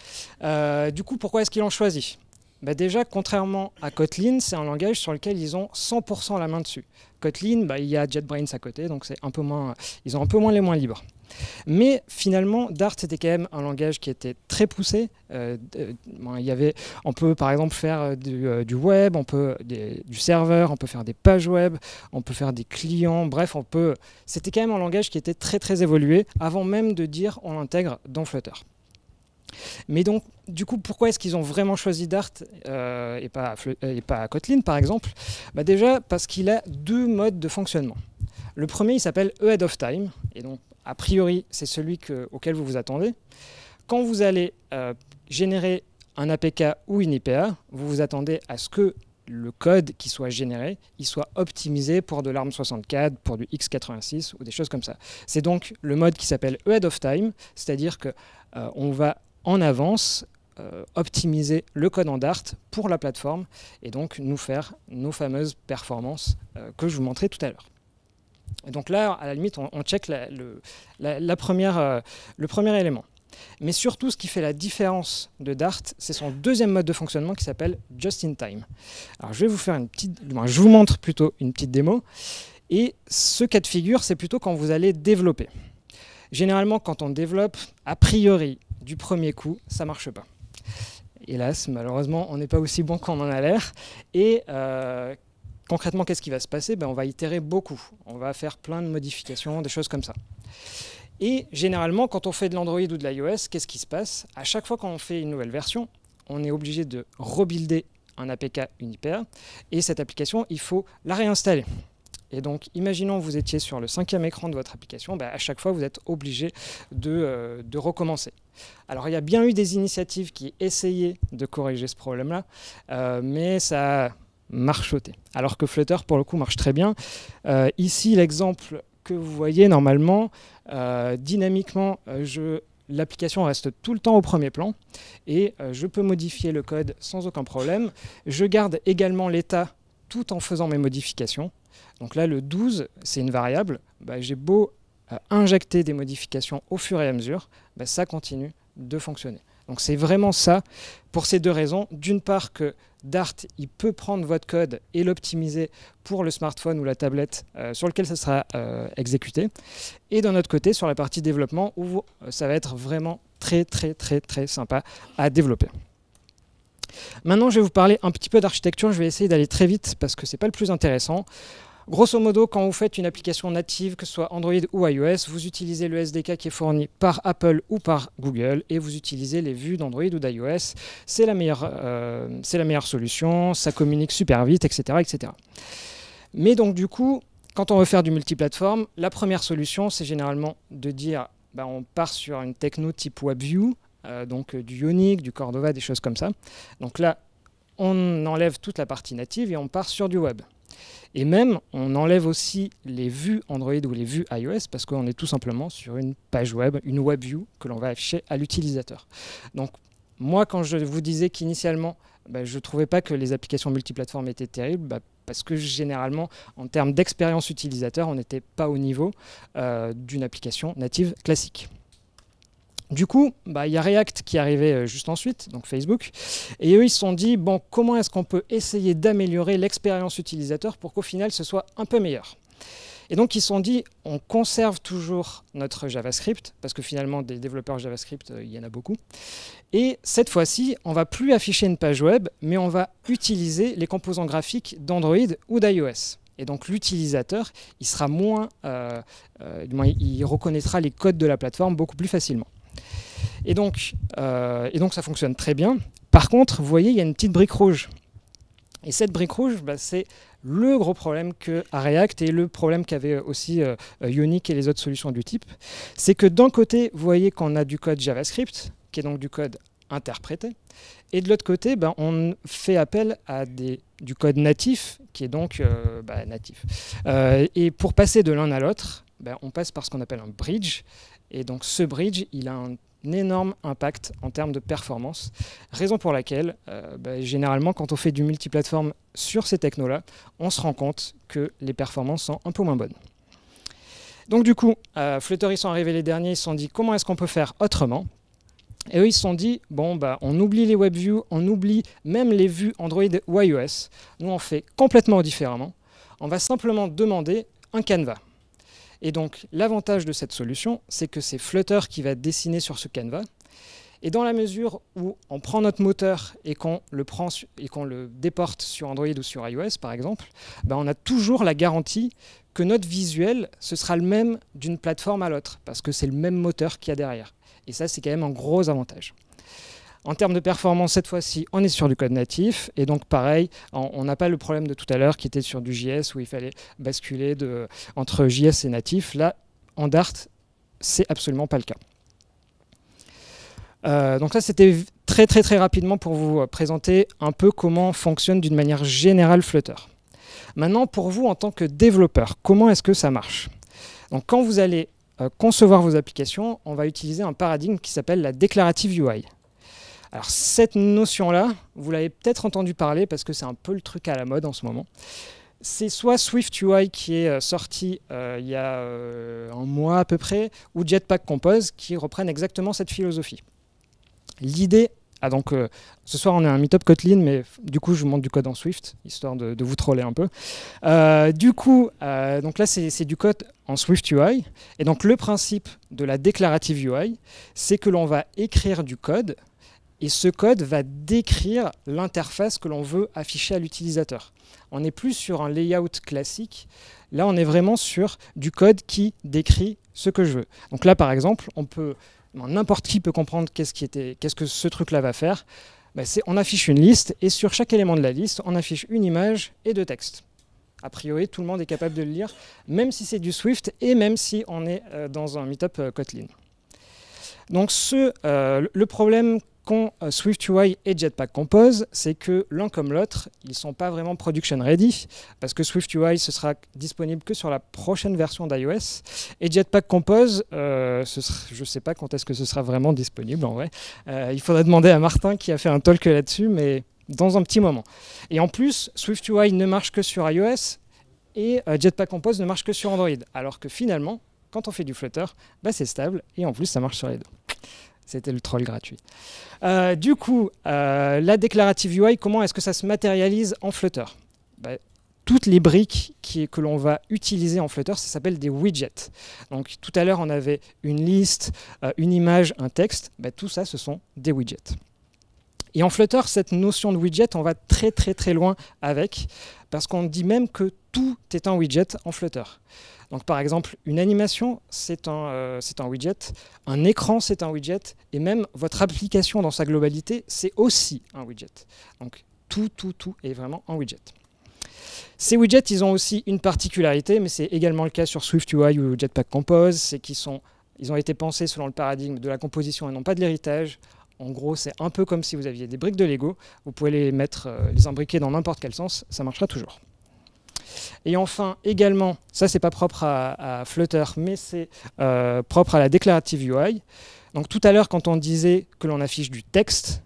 Euh, du coup, pourquoi est-ce qu'ils l'ont choisi bah, Déjà, contrairement à Kotlin, c'est un langage sur lequel ils ont 100% la main dessus. Kotlin, bah, il y a JetBrains à côté, donc c'est un peu moins, ils ont un peu moins les moins libres. Mais finalement, Dart, c'était quand même un langage qui était très poussé. Euh, euh, il y avait, on peut par exemple faire euh, du, web, on peut du serveur, on peut faire des pages web, on peut faire des clients, bref, on peut. C'était quand même un langage qui était très très évolué avant même de dire on l'intègre dans Flutter. Mais donc, du coup, pourquoi est-ce qu'ils ont vraiment choisi Dart et, pas, et, pas, Kotlin, par exemple bah Déjà, parce qu'il a deux modes de fonctionnement. Le premier, il s'appelle ahead of time, et donc a priori, c'est celui auquel vous vous attendez. Quand vous allez euh, générer un APK ou une IPA, vous vous attendez à ce que le code qui soit généré, il soit optimisé pour de l'ARM64, pour du x86 ou des choses comme ça. C'est donc le mode qui s'appelle ahead of time, c'est-à-dire que euh, on va en avance euh, optimiser le code en Dart pour la plateforme et donc nous faire nos fameuses performances que je vous montrais tout à l'heure donc là, à la limite, on, on check la, le, la, première, euh, le premier élément. Mais surtout, ce qui fait la différence de Dart, c'est son deuxième mode de fonctionnement qui s'appelle Just in Time. Alors, je vais vous faire une petite, je vous montre plutôt une petite démo. Et ce cas de figure, c'est plutôt quand vous allez développer. Généralement, quand on développe, a priori, du premier coup, ça marche pas. Hélas, malheureusement, on n'est pas aussi bon qu'on en a l'air. Et euh, Concrètement, qu'est-ce qui va se passer ben, On va itérer beaucoup. On va faire plein de modifications, des choses comme ça. Et généralement, quand on fait de l'Android ou de l'iOS, qu'est-ce qui se passe À chaque fois qu'on fait une nouvelle version, on est obligé de rebuilder un APK Unipair. Et cette application, il faut la réinstaller. Et donc, imaginons que vous étiez sur le cinquième écran de votre application, ben, à chaque fois, vous êtes obligé euh, de, recommencer. Alors, il y a bien eu des initiatives qui essayaient de corriger ce problème-là, euh, mais ça marchoter. Alors que Flutter, pour le coup, marche très bien. Euh, ici, l'exemple que vous voyez, normalement, euh, dynamiquement, euh, je l'application reste tout le temps au premier plan et je peux modifier le code sans aucun problème. Je garde également l'état tout en faisant mes modifications. Donc là, le 12, c'est une variable. Bah, j'ai beau injecter des modifications au fur et à mesure, bah, ça continue de fonctionner. Donc c'est vraiment ça, pour ces deux raisons. D'une part que Dart, il peut prendre votre code et l'optimiser pour le smartphone ou la tablette euh, sur lequel ça sera euh, exécuté. Et d'un autre côté, sur la partie développement, où euh, ça va être vraiment très très très très sympa à développer. Maintenant, je vais vous parler un petit peu d'architecture. Je vais essayer d'aller très vite parce que c'est pas le plus intéressant. Grosso modo, quand vous faites une application native, que ce soit Android ou iOS, vous utilisez le SDK qui est fourni par Apple ou par Google et vous utilisez les vues d'Android ou d'iOS. C'est la, meilleure, euh, solution, ça communique super vite, etc. etc. Mais donc du coup, quand on veut faire du multiplateforme, la première solution, c'est généralement de dire bah, on part sur une techno type WebView, euh, donc euh, du Ionic, du Cordova, des choses comme ça. Donc là, on enlève toute la partie native et on part sur du web. Et même, on enlève aussi les vues Android ou les vues iOS parce qu'on est tout simplement sur une page web, une web view que l'on va afficher à l'utilisateur. Donc, moi, quand je vous disais qu'initialement, bah, je ne trouvais pas que les applications multiplateformes étaient terribles, bah, parce que généralement, en termes d'expérience utilisateur, on n'était pas au niveau euh, d'une application native classique. Du coup, bah, il y a React qui arrivait euh, juste ensuite, donc Facebook, et eux ils se sont dit, bon, comment est-ce qu'on peut essayer d'améliorer l'expérience utilisateur pour qu'au final ce soit un peu meilleur et donc ils se sont dit, on conserve toujours notre JavaScript, parce que finalement des développeurs JavaScript, euh, il y en a beaucoup. Et cette fois-ci, on va plus afficher une page web, mais on va utiliser les composants graphiques d'Android ou d'iOS. Et donc l'utilisateur, il sera moins, euh, il reconnaîtra les codes de la plateforme beaucoup plus facilement. Et donc, euh, donc ça fonctionne très bien. Par contre, vous voyez, il y a une petite brique rouge. Et cette brique rouge, bah, c'est le gros problème que React et le problème qu'avait aussi euh, et les autres solutions du type, c'est que d'un côté, vous voyez qu'on a du code JavaScript, qui est donc du code interprété, et de l'autre côté, bah, on fait appel à du code natif, qui est donc euh, bah, natif. Euh, et pour passer de l'un à l'autre, on passe par ce qu'on appelle un bridge, et donc ce bridge, il a un énorme impact en termes de performance. Raison pour laquelle, euh, bah, généralement, quand on fait du multiplateforme sur ces technos-là, on se rend compte que les performances sont un peu moins bonnes. Donc du coup, euh, Flutter, ils sont arrivés les derniers, ils se sont dit comment est-ce qu'on peut faire autrement et eux, ils se sont dit, bon, bah, on oublie les WebViews, on oublie même les vues Android ou iOS. Nous, on fait complètement différemment. On va simplement demander un canevas. Et donc l'avantage de cette solution, c'est que c'est Flutter qui va dessiner sur ce canevas. Et dans la mesure où on prend notre moteur et qu'on le, prend et qu'on le déporte sur Android ou sur iOS, par exemple, ben, on a toujours la garantie que notre visuel, ce sera le même d'une plateforme à l'autre, parce que c'est le même moteur qu'il y a derrière. Et ça, c'est quand même un gros avantage. En termes de performance, cette fois-ci, on est sur du code natif. Et donc, pareil, on n'a pas le problème de tout à l'heure qui était sur du JS où il fallait basculer entre JS et natif. Là, en Dart, c'est absolument pas le cas. Euh, donc là, c'était très très très rapidement pour vous euh, présenter un peu comment fonctionne d'une manière générale Flutter. Maintenant, pour vous en tant que développeur, comment est-ce que ça marche Donc quand vous allez euh, concevoir vos applications, on va utiliser un paradigme qui s'appelle la déclarative UI. Alors cette notion-là, vous l'avez peut-être entendu parler parce que c'est un peu le truc à la mode en ce moment. C'est soit Swift UI qui est euh, sorti euh, il y a euh, un mois à peu près, ou Jetpack Compose qui reprennent exactement cette philosophie. L'idée ah, donc ce soir on est un Meetup Kotlin, mais du coup je vous montre du code en Swift, histoire de, vous troller un peu. du coup, donc là c'est du code en Swift UI. Et donc le principe de la déclarative UI, c'est que l'on va écrire du code et ce code va décrire l'interface que l'on veut afficher à l'utilisateur. On n'est plus sur un layout classique. Là, on est vraiment sur du code qui décrit ce que je veux. Donc là, par exemple, on peut, n'importe qui peut comprendre qu'est-ce qui était, qu'est-ce que ce truc-là va faire. Bah, c'est, on affiche une liste et sur chaque élément de la liste, on affiche une image et deux textes. A priori, tout le monde est capable de le lire, même si c'est du Swift et même si on est euh, dans un meetup euh, Kotlin. Donc ce, euh, le problème qu'ont euh, SwiftUI et Jetpack Compose, c'est que l'un comme l'autre, ils ne sont pas vraiment production ready, parce que SwiftUI, ce sera disponible que sur la prochaine version d'iOS, et Jetpack Compose, euh, je ne sais pas quand est-ce que ce sera vraiment disponible en vrai. Euh, il faudrait demander à Martin qui a fait un talk là-dessus, mais dans un petit moment. Et en plus, SwiftUI ne marche que sur iOS, et Jetpack Compose ne marche que sur Android, alors que finalement, quand on fait du Flutter, bah c'est stable, et en plus ça marche sur les deux. C'était le troll gratuit. Euh, du coup, euh, la déclarative UI, comment est-ce que ça se matérialise en Flutter bah, toutes les briques que l'on va utiliser en Flutter, ça s'appelle des widgets. Donc tout à l'heure, on avait une liste, euh, une image, un texte. Bah, tout ça, ce sont des widgets. Et en Flutter, cette notion de widget, on va très très très loin avec, parce qu'on dit même que tout est un widget en Flutter. Donc par exemple, une animation, euh, c'est un, widget, un écran, c'est un widget, et même votre application dans sa globalité, c'est aussi un widget. Donc tout, tout, tout est vraiment un widget. Ces widgets, ils ont aussi une particularité, mais c'est également le cas sur SwiftUI ou Jetpack Compose, c'est qu'ils ils ont été pensés selon le paradigme de la composition et non pas de l'héritage. En gros, c'est un peu comme si vous aviez des briques de Lego, vous pouvez les mettre, euh, les imbriquer dans n'importe quel sens, ça marchera toujours. Et enfin, également, ça c'est pas propre à, Flutter, mais c'est euh, propre à la déclarative UI. Donc tout à l'heure, quand on disait que l'on affiche du texte,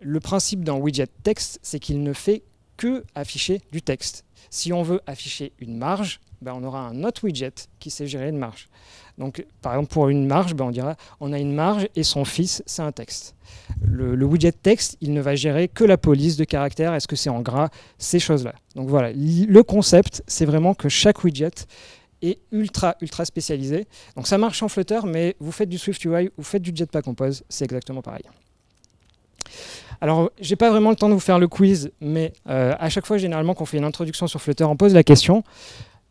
le principe d'un widget texte, c'est qu'il ne fait que afficher du texte. Si on veut afficher une marge, ben, on aura un autre widget qui sait gérer une marge. Donc, par exemple, pour une marge, ben, on dira on a une marge et son fils, c'est un texte. Le, widget texte, il ne va gérer que la police de caractère, est-ce que c'est en gras, ces choses-là. Donc voilà, le concept, c'est vraiment que chaque widget est ultra, ultra spécialisé. Donc ça marche en Flutter, mais vous faites du Swift UI, vous faites du Jetpack Compose, c'est exactement pareil. Alors, n'ai pas vraiment le temps de vous faire le quiz, mais euh, à chaque fois, généralement, qu'on fait une introduction sur Flutter, on pose la question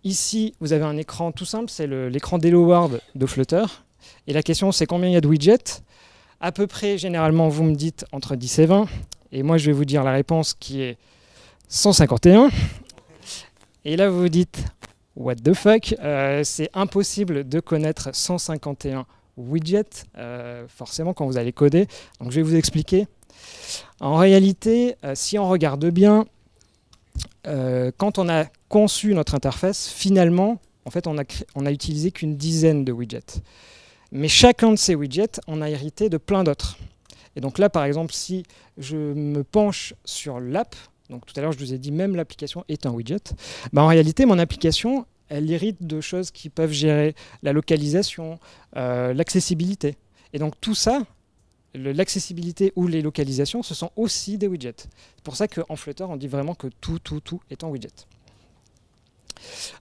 Ici, vous avez un écran tout simple, c'est l'écran World de Flutter. Et la question, c'est combien il y a de widgets À peu près, généralement, vous me dites entre 10 et 20. Et moi, je vais vous dire la réponse qui est 151. Et là, vous vous dites, what the fuck euh, C'est impossible de connaître 151 widgets, euh, forcément, quand vous allez coder. Donc, je vais vous expliquer. En réalité, euh, si on regarde bien, euh, quand on a conçu notre interface, finalement, en fait, on a, utilisé qu'une dizaine de widgets. Mais chacun de ces widgets, on a hérité de plein d'autres. Et donc là, par exemple, si je me penche sur l'app, donc tout à l'heure je vous ai dit même l'application est un widget, bah en réalité mon application, elle hérite de choses qui peuvent gérer la localisation, euh, l'accessibilité. Et donc tout ça, l'accessibilité ou les localisations, ce sont aussi des widgets. C'est pour ça qu'en Flutter, on dit vraiment que tout, tout, tout est en widget.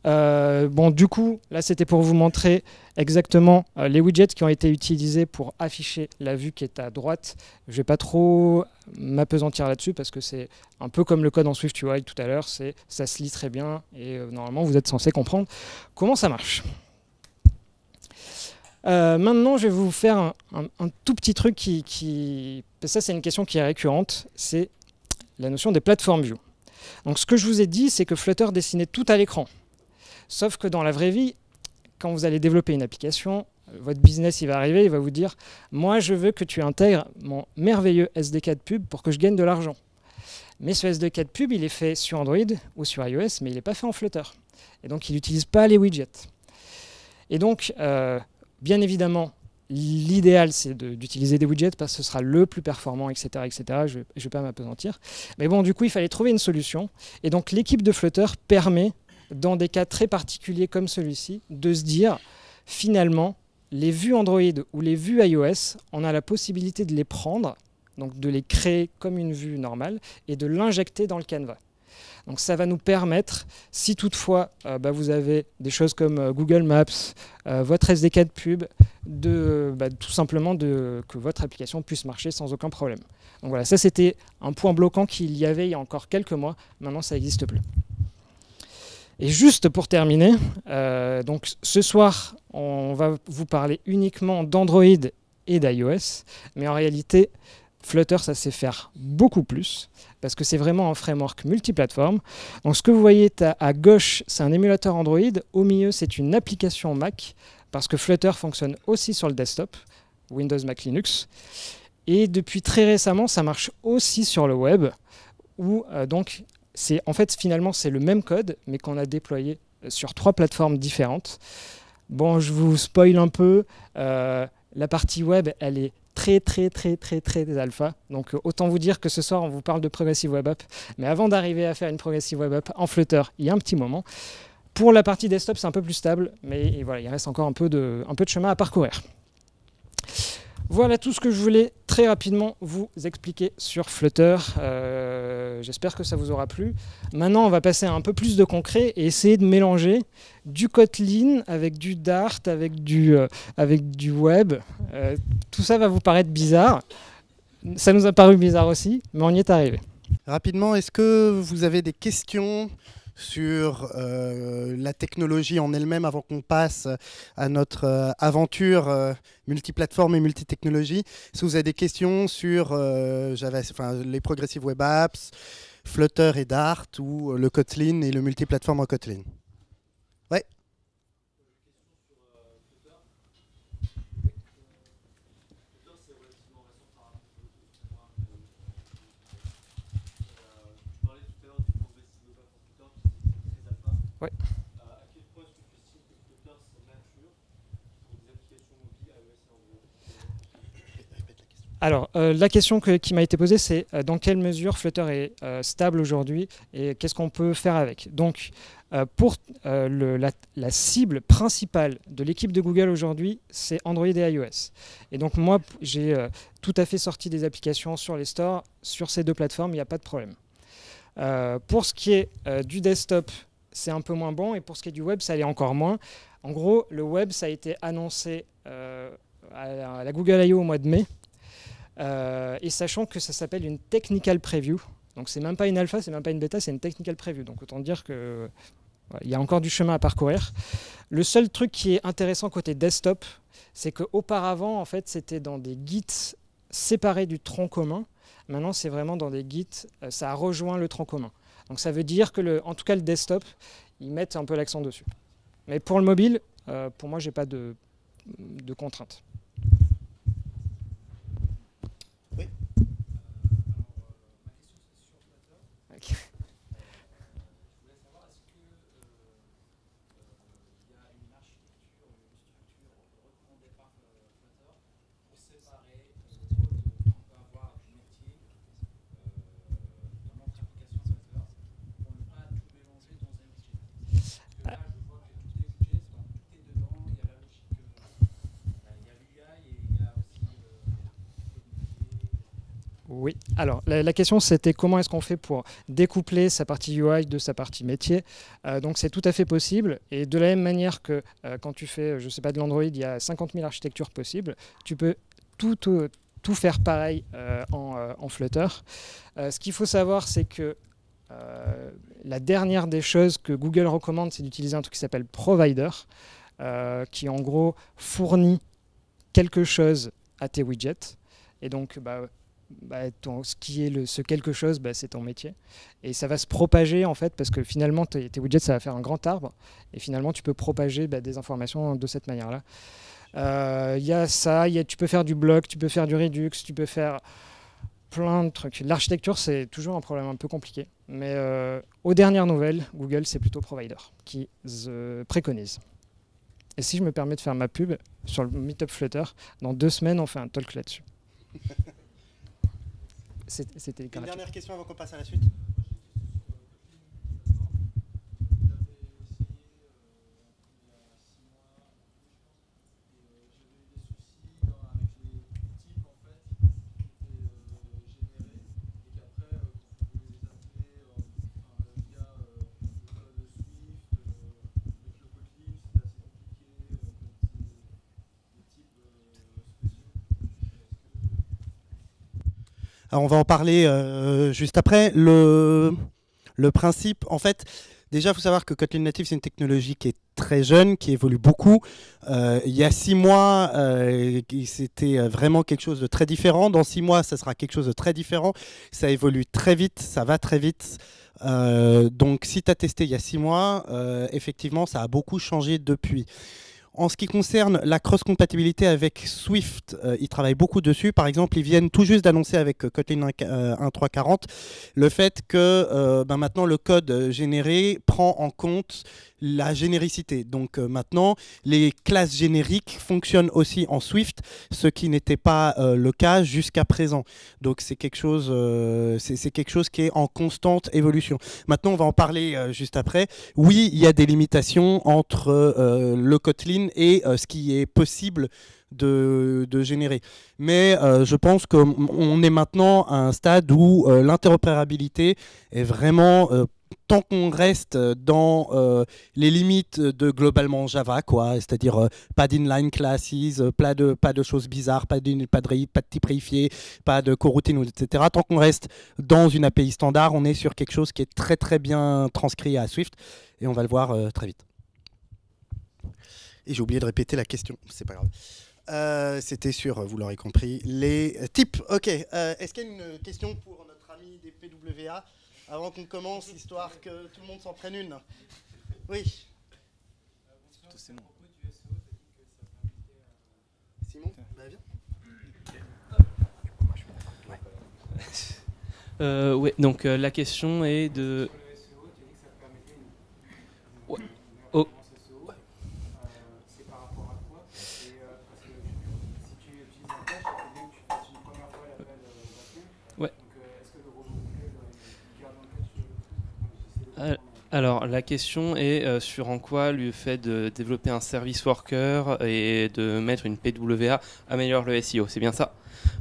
Euh, bon, du coup, là, c'était pour vous montrer exactement euh, les widgets qui ont été utilisés pour afficher la vue qui est à droite. Je ne vais pas trop m'apesantir là-dessus parce que c'est un peu comme le code en Swift UI tout à l'heure, ça se lit très bien et euh, normalement, vous êtes censé comprendre comment ça marche. Euh, maintenant, je vais vous faire un, tout petit truc qui... Ça, c'est une question qui est récurrente, c'est la notion des plateformes view. Donc ce que je vous ai dit, c'est que Flutter dessinait tout à l'écran. Sauf que dans la vraie vie, quand vous allez développer une application, votre business il va arriver, il va vous dire moi je veux que tu intègres mon merveilleux SDK de pub pour que je gagne de l'argent. Mais ce SDK de pub il est fait sur Android ou sur iOS, mais il n'est pas fait en Flutter. Et donc il n'utilise pas les widgets. Et donc euh, Bien évidemment, l'idéal, c'est d'utiliser des widgets parce que ce sera le plus performant, etc. etc. Je ne vais pas m'apesantir. Mais bon, du coup, il fallait trouver une solution. Et donc, l'équipe de Flutter permet, dans des cas très particuliers comme celui-ci, de se dire, finalement, les vues Android ou les vues iOS, on a la possibilité de les prendre, donc de les créer comme une vue normale, et de l'injecter dans le Canva. Donc ça va nous permettre, si toutefois euh, bah, vous avez des choses comme euh, Google Maps, euh, votre SDK de pub, de, bah, tout simplement que votre application puisse marcher sans aucun problème. Donc voilà, ça c'était un point bloquant qu'il y avait il y a encore quelques mois, maintenant ça n'existe plus. Et juste pour terminer, donc ce soir, on va vous parler uniquement d'Android et d'iOS, mais en réalité, Flutter, ça sait faire beaucoup plus parce que c'est vraiment un framework multiplateforme. Donc ce que vous voyez à gauche, c'est un émulateur Android, au milieu c'est une application Mac, parce que Flutter fonctionne aussi sur le desktop, Windows, Mac, Linux. Et depuis très récemment, ça marche aussi sur le web, où euh, donc c'est en fait finalement c'est le même code, mais qu'on a déployé euh, sur trois plateformes différentes. Bon, je vous spoil un peu. Euh, la partie web, elle est très très très très très des Donc euh, autant vous dire que ce soir on vous parle de Progressive Web App. Mais avant d'arriver à faire une Progressive Web App en Flutter, il y a un petit moment. Pour la partie desktop, c'est un peu plus stable, mais voilà, il reste encore un peu un peu de chemin à parcourir. Voilà tout ce que je voulais très rapidement vous expliquer sur Flutter. Euh, j'espère que ça vous aura plu. Maintenant, on va passer à un peu plus de concret et essayer de mélanger du Kotlin avec du Dart, avec du, euh, avec du web. Euh, tout ça va vous paraître bizarre. Ça nous a paru bizarre aussi, mais on y est arrivé. Rapidement, est-ce que vous avez des questions sur euh, la technologie en elle-même avant qu'on passe euh, à notre euh, aventure multiplateforme et multitechnologie. Si vous avez des questions sur Java, les Progressive Web Apps, Flutter et Dart ou le Kotlin et le multiplateforme en Kotlin. Alors, euh, la question qui m'a été posée, c'est euh, dans quelle mesure Flutter est euh, stable aujourd'hui et qu'est-ce qu'on peut faire avec Donc, pour la, la, cible principale de l'équipe de Google aujourd'hui, c'est Android et iOS. Et donc, moi, j'ai tout à fait sorti des applications sur les stores, sur ces deux plateformes, il n'y a pas de problème. pour ce qui est du desktop, c'est un peu moins bon. Et pour ce qui est du web, ça l'est encore moins. En gros, le web, ça a été annoncé euh, à la Google I.O. au mois de mai. Euh, et sachant que ça s'appelle une technical preview. Donc c'est même pas une alpha, c'est même pas une bêta, c'est une technical preview. Donc autant dire que il y a encore du chemin à parcourir. Le seul truc qui est intéressant côté desktop, c'est qu'auparavant, en fait, c'était dans des gits séparés du tronc commun. Maintenant, c'est vraiment dans des gits, euh, ça a rejoint le tronc commun. Donc ça veut dire que, le, en tout cas, le desktop, ils mettent un peu l'accent dessus. Mais pour le mobile, euh, pour moi, n'ai pas de contraintes. Oui, alors la, question c'était comment est-ce qu'on fait pour découpler sa partie UI de sa partie métier. Euh, donc c'est tout à fait possible et de la même manière que euh, quand tu fais, je sais pas, de l'Android, il y a 50 000 architectures possibles, tu peux tout, euh, tout, faire pareil en, en, Flutter. ce qu'il faut savoir c'est que la dernière des choses que Google recommande c'est d'utiliser un truc qui s'appelle Provider, qui en gros fournit quelque chose à tes widgets. Et donc, bah, bah, ce qui est le, ce quelque chose, bah, c'est ton métier. Et ça va se propager en fait, parce que finalement, tes, widgets, ça va faire un grand arbre. Et finalement, tu peux propager bah, des informations de cette manière-là. Il euh, y a ça, tu peux faire du bloc, tu peux faire du Redux, tu peux faire plein de trucs. L'architecture, c'est toujours un problème un peu compliqué. Mais euh, aux dernières nouvelles, Google, c'est plutôt Provider qui euh, préconise. Et si je me permets de faire ma pub sur le Meetup Flutter, dans deux semaines, on fait un talk là-dessus. C'était Une dernière question avant qu'on passe à la suite. Ah, on va en parler euh, juste après. Le, le principe, en fait, déjà, il faut savoir que Kotlin Native, c'est une technologie qui est très jeune, qui évolue beaucoup. Euh, il y a six mois, euh, c'était vraiment quelque chose de très différent. Dans six mois, ça sera quelque chose de très différent. Ça évolue très vite, ça va très vite. donc, si tu as testé il y a six mois, effectivement, ça a beaucoup changé depuis. En ce qui concerne la cross-compatibilité avec Swift, euh, ils travaillent beaucoup dessus. Par exemple, ils viennent tout juste d'annoncer avec euh, Kotlin 1.3.40 euh, le fait que ben, maintenant le code généré prend en compte la généricité. Donc euh, maintenant, les classes génériques fonctionnent aussi en Swift, ce qui n'était pas euh, le cas jusqu'à présent. Donc c'est quelque, chose, euh, c'est quelque chose qui est en constante évolution. Maintenant, on va en parler juste après. Oui, il y a des limitations entre le Kotlin et ce qui est possible de, générer. Mais je pense qu'on est maintenant à un stade où l'interopérabilité est vraiment tant qu'on reste euh, dans euh, les limites de globalement Java, quoi, c'est-à-dire euh, pas d'inline classes, pas de, choses bizarres, pas, de, pas, de, pas de type pas de coroutine, etc. Tant qu'on reste dans une API standard, on est sur quelque chose qui est très très bien transcrit à Swift et on va le voir très vite. Et j'ai oublié de répéter la question, c'est pas grave. c'était sur, vous l'aurez compris, les types. Ok, est-ce qu'il y a une question pour notre ami des PWA avant qu'on commence, histoire que tout le monde s'en prenne une. Oui. Simon, bah viens. Euh, donc euh, la question est de Alors, la question est euh, sur en quoi le fait de développer un service worker et de mettre une PWA améliore le SEO, c'est bien ça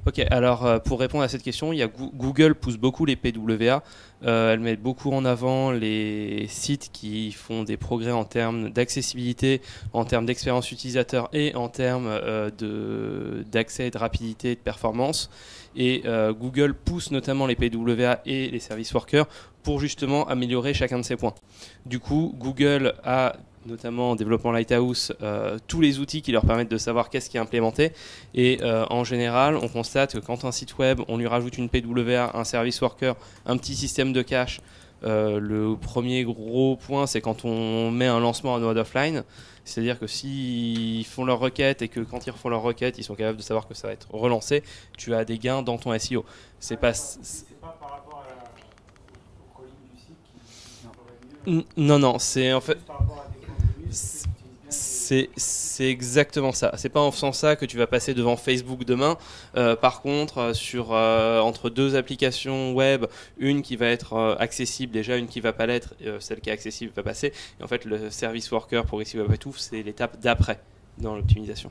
Ok, alors euh, pour répondre à cette question, il Google pousse beaucoup les PWA. Euh, elle met beaucoup en avant les sites qui font des progrès en termes d'accessibilité, en termes d'expérience utilisateur et en termes d'accès, de, rapidité et de performance. Et Google pousse notamment les PWA et les service workers pour justement améliorer chacun de ces points. Du coup, Google a notamment en développant Lighthouse, euh, tous les outils qui leur permettent de savoir qu'est-ce qui est implémenté. Et euh, en général, on constate que quand un site web, on lui rajoute une PWA, un service worker, un petit système de cache, euh, le premier gros point, c'est quand on met un lancement en mode offline. C'est-à-dire que s'ils font leur requête et que quand ils refont leur requête, ils sont capables de savoir que ça va être relancé, tu as des gains dans ton SEO. C'est pas. Non, non, c'est en fait. C'est, exactement ça. C'est pas en faisant ça que tu vas passer devant Facebook demain. Euh, par contre, euh, sur euh, entre deux applications web, une qui va être accessible déjà, une qui va pas l'être, celle qui est accessible va passer. Et en fait, le service worker progressive tout, c'est l'étape d'après dans l'optimisation.